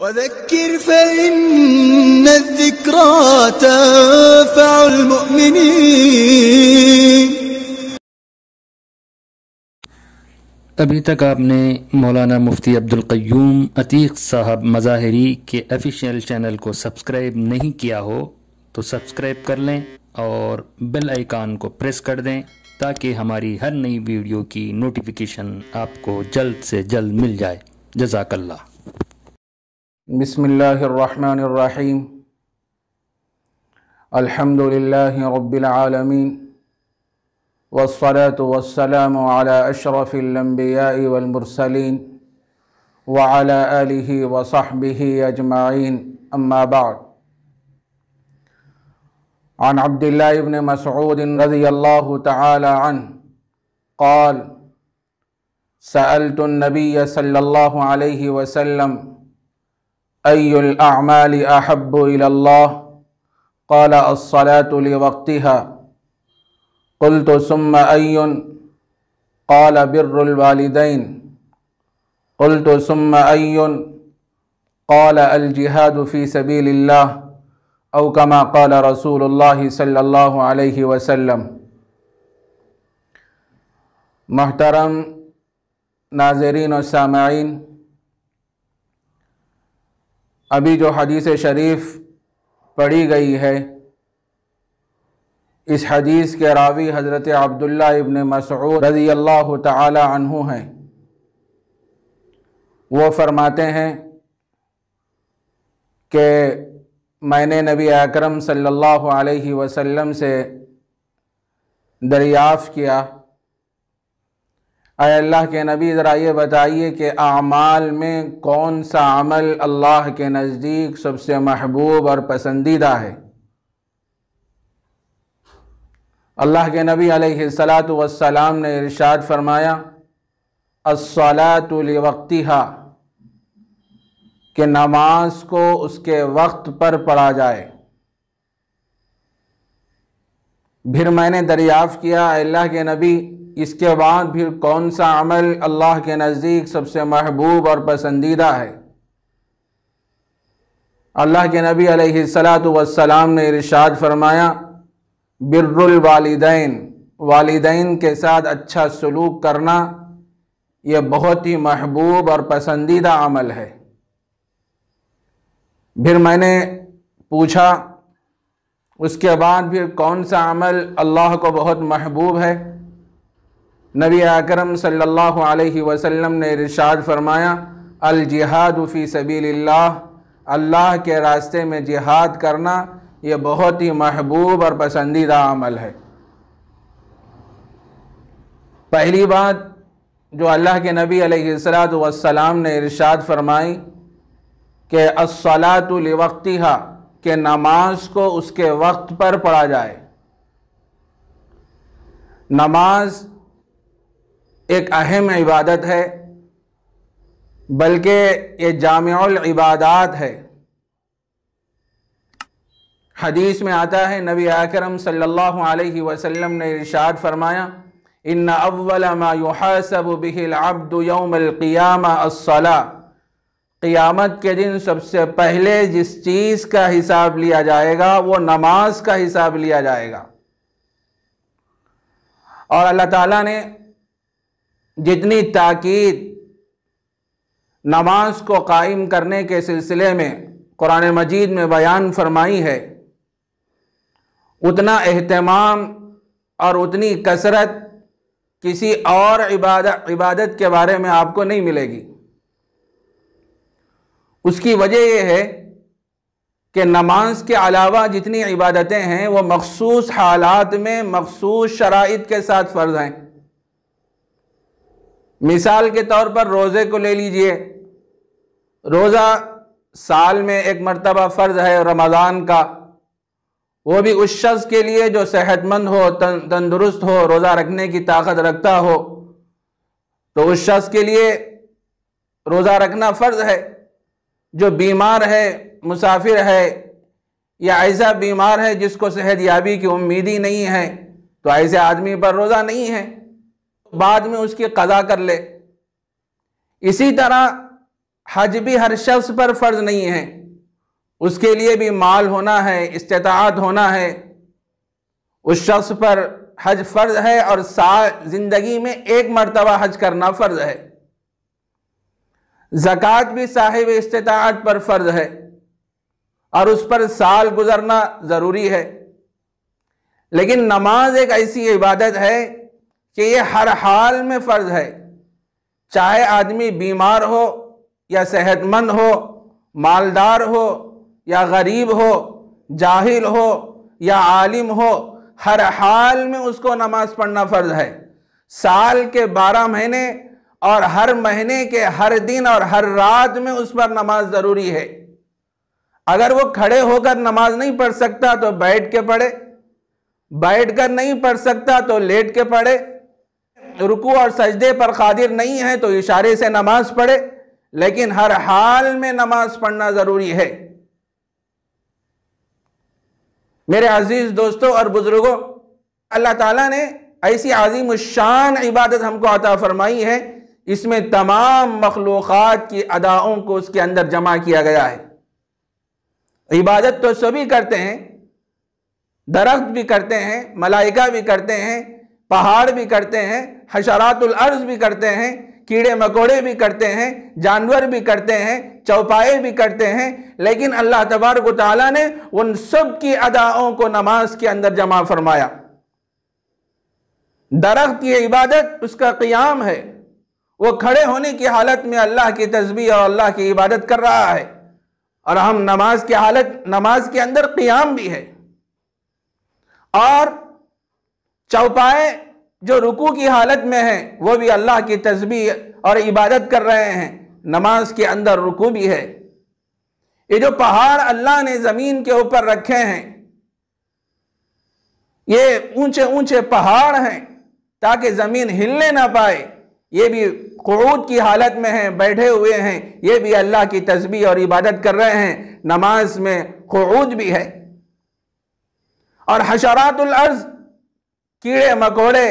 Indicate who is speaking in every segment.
Speaker 1: وذكر فإن الذكرى تنفع المؤمنين अभी तक आपने मौलाना मुफ्ती अब्दुल कयूम अतीक साहब मज़ाहरी के ऑफिशियल चैनल को सब्सक्राइब नहीं किया हो तो सब्सक्राइब कर लें और बेल आइकान को प्रेस कर दें ताकि हमारी हर नई वीडियो की नोटिफिकेशन आपको जल्द से जल्द मिल जाए जजाकल्ला بسم الله الرحمن الرحيم الحمد لله رب العالمين والصلاة والسلام على أشرف الأنبياء والمرسلين وعلى آله وصحبه أجمعين أما بعد عن عبد الله بن مسعود رضي الله تعالى عنه قال سألت النبي صلى الله عليه وسلم أي الأعمال أحب إلى الله قال الصلاة لوقتها قلت ثم أي قال بر الوالدين قلت ثم أي قال الجهاد في سبيل الله أو كما قال رسول الله صلى الله عليه وسلم محترم ناظرين و अभी जो हदीस शरीफ पढ़ी गई है इस हदीस के रावी हज़रत अब्दुल्ला इबन मसूद रज़ी अल्लाह तु हैं वो फरमाते हैं कि मैंने नबी अकरम सल्लल्लाहु अलैहि वसल्लम से दरियाफ़ किया अरे अल्लाह के नबी ज़रा ये बताइए कि आमाल में कौन सा अमल अल्लाह के नज़दीक सबसे महबूब और पसंदीदा है अल्लाह के नबी अलैहिस्सलातु वस्सलाम ने इरशाद फरमाया अस्सलातुलिवक्तिहा कि नमाज को उसके वक्त पर पढ़ा जाए फिर मैंने दरियाफ़ किया अल्लाह के नबी इसके बाद फिर कौन सा अमल अल्लाह के नज़दीक सबसे महबूब और पसंदीदा है अल्लाह के नबी अलैहिस्सलाम ने इरशाद फरमाया बिर्रुल वालिदैन वालिदैन के साथ अच्छा सलूक करना यह बहुत ही महबूब और पसंदीदा अमल है फिर मैंने पूछा उसके बाद फिर कौन सा अमल अल्लाह को बहुत महबूब है नबी अकरम सल्लल्लाहु अलैहि वसल्लम ने इरशाद फरमाया अल जिहाद फ़ी सबील्लाह अल्लाह के रास्ते में जिहाद करना ये बहुत ही महबूब और पसंदीदा अमल है पहली बात जो अल्लाह के नबी अलैहिस्सलात वसलाम ने इरशाद फरमाई कि असलातलवक्तिहा के नमाज को उसके वक्त पर पढ़ा जाए नमाज एक अहम इबादत है बल्कि ये जामल इबादत है हदीस में आता है नबी आकरम सल्लल्लाहु अलैहि वसल्लम ने इरशाद फरमाया इन अव्वल मासब बिहिल क़ियामत के दिन सबसे पहले जिस चीज़ का हिसाब लिया जाएगा वो नमाज का हिसाब लिया जाएगा और अल्लाह ताला ने जितनी ताकीद नमाज को कायम करने के सिलसिले में कुरान मजीद में बयान फरमाई है उतना अहतमाम और उतनी कसरत किसी और इबादत इबादत के बारे में आपको नहीं मिलेगी उसकी वजह यह है कि नमाज के अलावा जितनी इबादतें हैं वो मखसूस हालात में मखसूस शराइत के साथ फ़र्ज़ हैं मिसाल के तौर पर रोज़े को ले लीजिए रोज़ा साल में एक मरतबा फ़र्ज़ है रमज़ान का वो भी उस शख्स के लिए जो सेहतमंद हो तंदुरुस्त हो रोज़ा रखने की ताकत रखता हो तो उस शख्स के लिए रोज़ा रखना फ़र्ज़ है जो बीमार है मुसाफिर है या ऐसा बीमार है जिसको सेहत याबी की उम्मीद ही नहीं है तो ऐसे आदमी पर रोज़ा नहीं है बाद में उसकी कज़ा कर ले इसी तरह हज भी हर शख्स पर फ़र्ज़ नहीं है उसके लिए भी माल होना है इस्तात होना है उस शख्स पर हज फ़र्ज है और साल ज़िंदगी में एक मरतबा हज करना फ़र्ज है जक़ात भी साहिब इस्तात पर फ़र्ज है और उस पर साल गुज़रना ज़रूरी है लेकिन नमाज एक ऐसी इबादत है कि ये हर हाल में फ़र्ज है चाहे आदमी बीमार हो या सेहतमंद हो मालदार हो या गरीब हो जाहिल हो या आलिम हो हर हाल में उसको नमाज़ पढ़ना फ़र्ज है साल के बारह महीने और हर महीने के हर दिन और हर रात में उस पर नमाज ज़रूरी है अगर वो खड़े होकर नमाज नहीं पढ़ सकता तो बैठ के पढ़े बैठ कर नहीं पढ़ सकता तो लेट के पढ़े रुकू और सजदे पर कादिर नहीं है तो इशारे से नमाज पढ़े लेकिन हर हाल में नमाज पढ़ना ज़रूरी है मेरे अजीज़ दोस्तों और बुज़ुर्गों अल्लाह ताला ने ऐसी आज़ीम शान इबादत हमको अता फरमाई है इसमें तमाम मखलूक़ की अदाओं को उसके अंदर जमा किया गया है इबादत तो सभी करते हैं दरख्त भी करते हैं मलाइका भी करते हैं पहाड़ भी करते हैं हशरातुल अर्ज भी करते हैं कीड़े मकोड़े भी करते हैं जानवर भी करते हैं चौपाए भी करते हैं लेकिन अल्लाह तबारक ताली ने उन सब की अदाओं को नमाज के अंदर जमा फरमाया दरख्त की इबादत उसका क़याम है वो खड़े होने की हालत में अल्लाह की तस्वीर और अल्लाह की इबादत कर रहा है और हम नमाज की हालत नमाज के अंदर क़ियाम भी है और चौपाए जो रुकू की हालत में हैं वो भी अल्लाह की तस्बीह और इबादत कर रहे हैं नमाज के अंदर रुकू भी है ये जो पहाड़ अल्लाह ने ज़मीन के ऊपर रखे हैं ये ऊंचे ऊंचे पहाड़ हैं ताकि ज़मीन हिलने ना पाए ये भी करूद की हालत में हैं बैठे हुए हैं ये भी अल्लाह की तस्बी और इबादत कर रहे हैं नमाज में करूद भी है और हशरातुल अर्ज़ कीड़े मकोड़े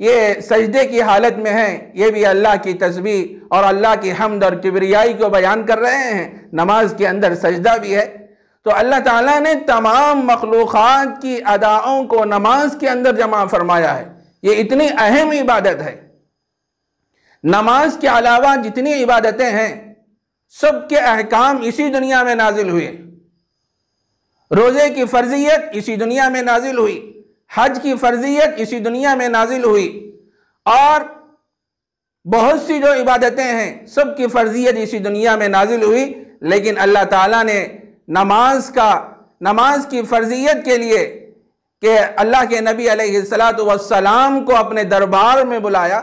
Speaker 1: ये सजदे की हालत में हैं ये भी अल्लाह की तस्वीर और अल्लाह की हमद और किबरियाई को बयान कर रहे हैं नमाज के अंदर सजदा भी है तो अल्लाह ताला ने तमाम मखलूक़ की अदाओं को नमाज के अंदर जमा फरमाया है ये इतनी अहम इबादत है नमाज के अलावा जितनी इबादतें हैं सब के अहकाम इसी दुनिया में नाजिल हुए रोज़े की फर्जियत इसी दुनिया में नाजिल हुई हज की फर्जियत इसी दुनिया में नाजिल हुई और बहुत सी जो इबादतें हैं सब की फर्जियत इसी दुनिया में नाजिल हुई लेकिन अल्लाह ताला ने नमाज का नमाज की फर्जियत के लिए कि अल्लाह के नबी सलाम को अपने दरबार में बुलाया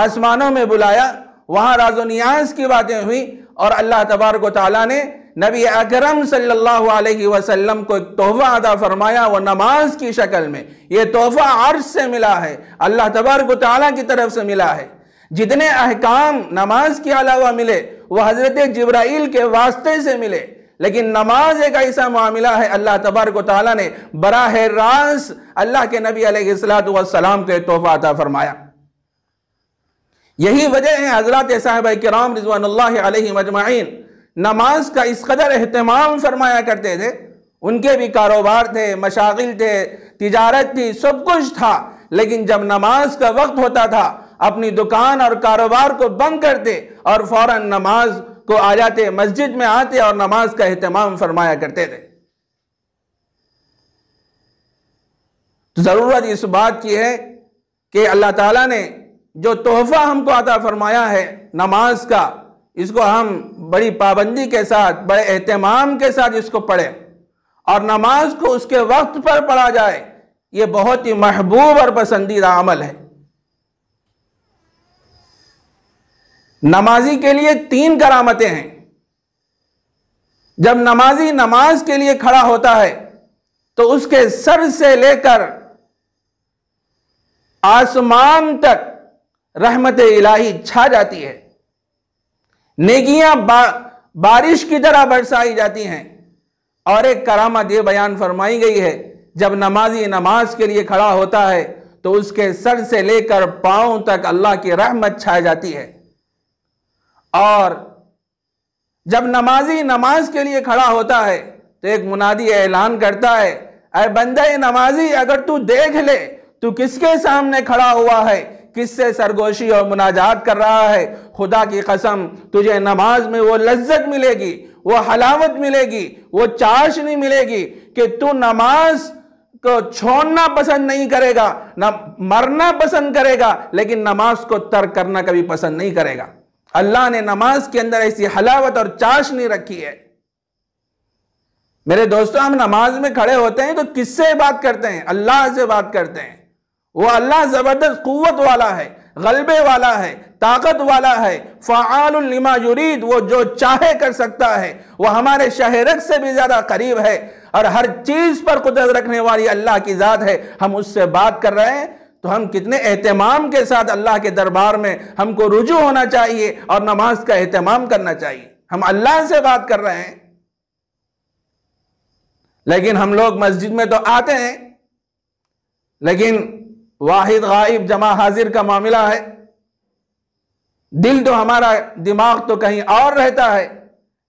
Speaker 1: आसमानों में बुलाया वहाँ राजो नियाज की बातें हुई और अल्लाह तबारक ताली ने नबी अकरम सल्लल्लाहु अलैहि वसल्लम को एक तोहफा अदा फरमाया वो नमाज की शक्ल में ये तोहफा अर्श से मिला है अल्लाह तबारक की तरफ से मिला है जितने अहकाम नमाज के अलावा मिले वह हज़रत जब्राइल के वास्ते से मिले लेकिन नमाज एक ऐसा मामला है अल्लाह तबारक ने बराह रास अल्लाह के नबी अलैहिस्सलाम को तोहफा अदा फरमाया यही वजह है हजरत साहब कराम रिजवान मजमाइन नमाज का इस कदर अहतमाम फरमाया करते थे उनके भी कारोबार थे मशागिल थे तिजारत थी सब कुछ था लेकिन जब नमाज का वक्त होता था अपनी दुकान और कारोबार को बंद करते और फ़ौर नमाज को आ जाते मस्जिद में आते और नमाज का अहतमाम फरमाया करते थे तो ज़रूरत इस बात की है कि अल्लाह ताला ने जो तोहफ़ा हमको अता फरमाया है नमाज का इसको हम बड़ी पाबंदी के साथ बड़े अहतमाम के साथ इसको पढ़ें और नमाज को उसके वक्त पर पढ़ा जाए ये बहुत ही महबूब और पसंदीदा अमल है नमाजी के लिए तीन करामतें हैं जब नमाजी नमाज के लिए खड़ा होता है तो उसके सर से लेकर आसमान तक रहमत इलाही छा जाती है नेकियां बा, बारिश की तरह बरसाई जाती हैं और एक करामत यह बयान फरमाई गई है जब नमाजी नमाज के लिए खड़ा होता है तो उसके सर से लेकर पाओ तक अल्लाह की रहमत छा जाती है और जब नमाजी नमाज के लिए खड़ा होता है तो एक मुनादी ऐलान करता है अरे बंदे नमाजी अगर तू देख ले तू किसके सामने खड़ा हुआ है किससे सरगोशी और मुनाजात कर रहा है खुदा की कसम तुझे नमाज में वो लज्जत मिलेगी वो हलावत मिलेगी वो चाशनी मिलेगी कि तू नमाज को छोड़ना पसंद नहीं करेगा न मरना पसंद करेगा लेकिन नमाज को तर्क करना कभी पसंद नहीं करेगा अल्लाह ने नमाज के अंदर ऐसी हलावत और चाशनी रखी है मेरे दोस्तों हम नमाज में खड़े होते हैं तो किससे बात करते हैं अल्लाह से बात करते हैं वो अल्लाह ज़बरदस्त क़ुत वाला है गलबे वाला है ताकत वाला है फ़ालमा युरीद वो जो चाहे कर सकता है वो हमारे शहरक से भी ज़्यादा करीब है और हर चीज़ पर कुदरत रखने वाली अल्लाह की ज़ात है हम उससे बात कर रहे हैं तो हम कितने अहतमाम के साथ अल्लाह के दरबार में हमको रुजू होना चाहिए और नमाज का अहतमाम करना चाहिए हम अल्लाह से बात कर रहे हैं लेकिन हम लोग मस्जिद में तो आते हैं लेकिन वाहिद गाइब जमा हाजिर का मामला है दिल तो हमारा दिमाग तो कहीं और रहता है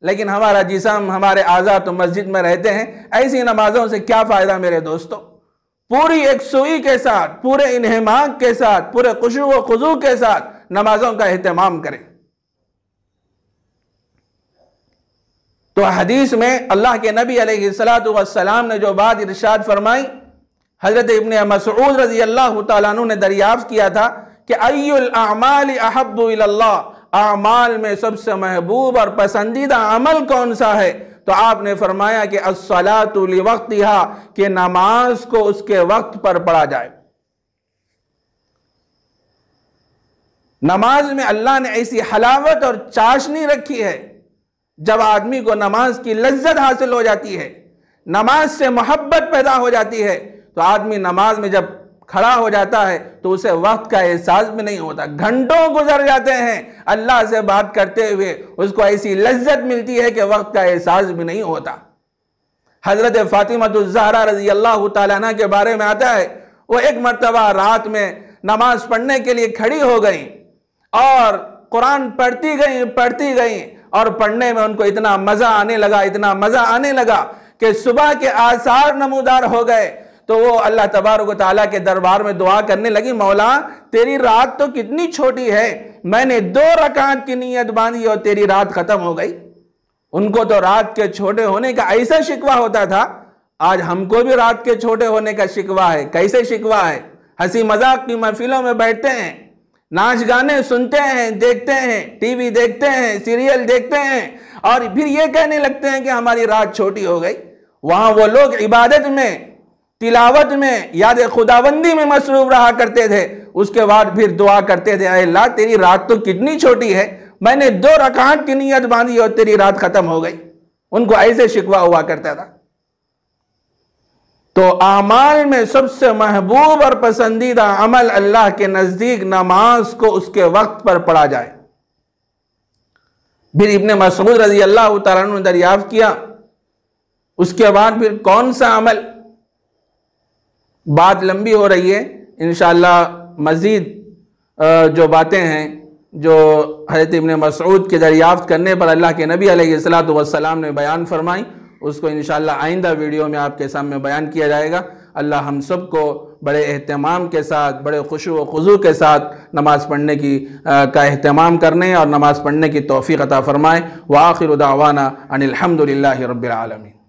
Speaker 1: लेकिन हमारा जिसम हमारे आजाद तो मस्जिद में रहते हैं ऐसी नमाजों से क्या फ़ायदा मेरे दोस्तों पूरी एक सुई के साथ पूरे इन्हमाक के साथ पूरे खुशु व खुजू के साथ नमाजों का अहतमाम करें तो हदीस में अल्लाह के नबी सलाम ने जो बात इरशाद फरमाई हज़रत इबन मसूद रजी अल्लाह तु ने दरियाफ़ किया था कि अयमाल अहबल्ला आमाल में सबसे महबूब और पसंदीदा अमल कौन सा है तो आपने फरमाया कि असलातुल वक्त यहा कि नमाज को उसके वक्त पर पढ़ा जाए नमाज में अल्लाह ने ऐसी हलावत और चाशनी रखी है जब आदमी को नमाज की लज्जत हासिल हो जाती है नमाज से मोहब्बत पैदा हो जाती है तो आदमी नमाज में जब खड़ा हो जाता है तो उसे वक्त का एहसास भी नहीं होता घंटों गुजर जाते हैं अल्लाह से बात करते हुए उसको ऐसी लज्जत मिलती है कि वक्त का एहसास भी नहीं होता हज़रत फ़ातिमतुलजहरा रजी अल्लाह ताला के बारे में आता है वो एक मरतबा रात में नमाज पढ़ने के लिए खड़ी हो गई और कुरान पढ़ती गई पढ़ती गई और पढ़ने में उनको इतना मज़ा आने लगा इतना मज़ा आने लगा कि सुबह के आसार नमूदार हो गए तो वो अल्लाह तबारक ताला के दरबार में दुआ करने लगी मौला तेरी रात तो कितनी छोटी है मैंने दो रकात की नीयत बांधी और तेरी रात ख़त्म हो गई उनको तो रात के छोटे होने का ऐसा शिकवा होता था आज हमको भी रात के छोटे होने का शिकवा है कैसे शिकवा है हंसी मजाक की महफिलों में बैठते हैं नाच गाने सुनते हैं देखते हैं टीवी देखते हैं सीरियल देखते हैं और फिर ये कहने लगते हैं कि हमारी रात छोटी हो गई वहाँ वो लोग इबादत में तिलावत में याद खुदाबंदी में मसरूफ रहा करते थे उसके बाद फिर दुआ करते थे अल्लाह तेरी रात तो कितनी छोटी है मैंने दो रकात की नीयत बांधी और तेरी रात खत्म हो गई उनको ऐसे शिकवा हुआ करता था तो अमाल में सबसे महबूब और पसंदीदा अमल अल्लाह के नज़दीक नमाज को उसके वक्त पर पढ़ा जाए फिर इबन मसूद रजी अल्लाह ने दरियाफ्त किया उसके बाद फिर कौन सा अमल बात लंबी हो रही है इन मज़ीद जो बातें हैं जो हजरत इबन मसूद के दरियाफ़त करने पर अल्लाह के नबी अलैहिस्सलाम ने बयान फरमाई उसको इन आइंदा वीडियो में आपके सामने बयान किया जाएगा अल्लाह हम सब को बड़े अहतमाम के साथ बड़े खुशु वज़ू के साथ नमाज़ पढ़ने की आ, का अहतमाम करने और नमाज़ पढ़ने की तोफ़ी अता फ़रमाएँ व आखिर उदावाना अनिलहमदिल्ला रबालमी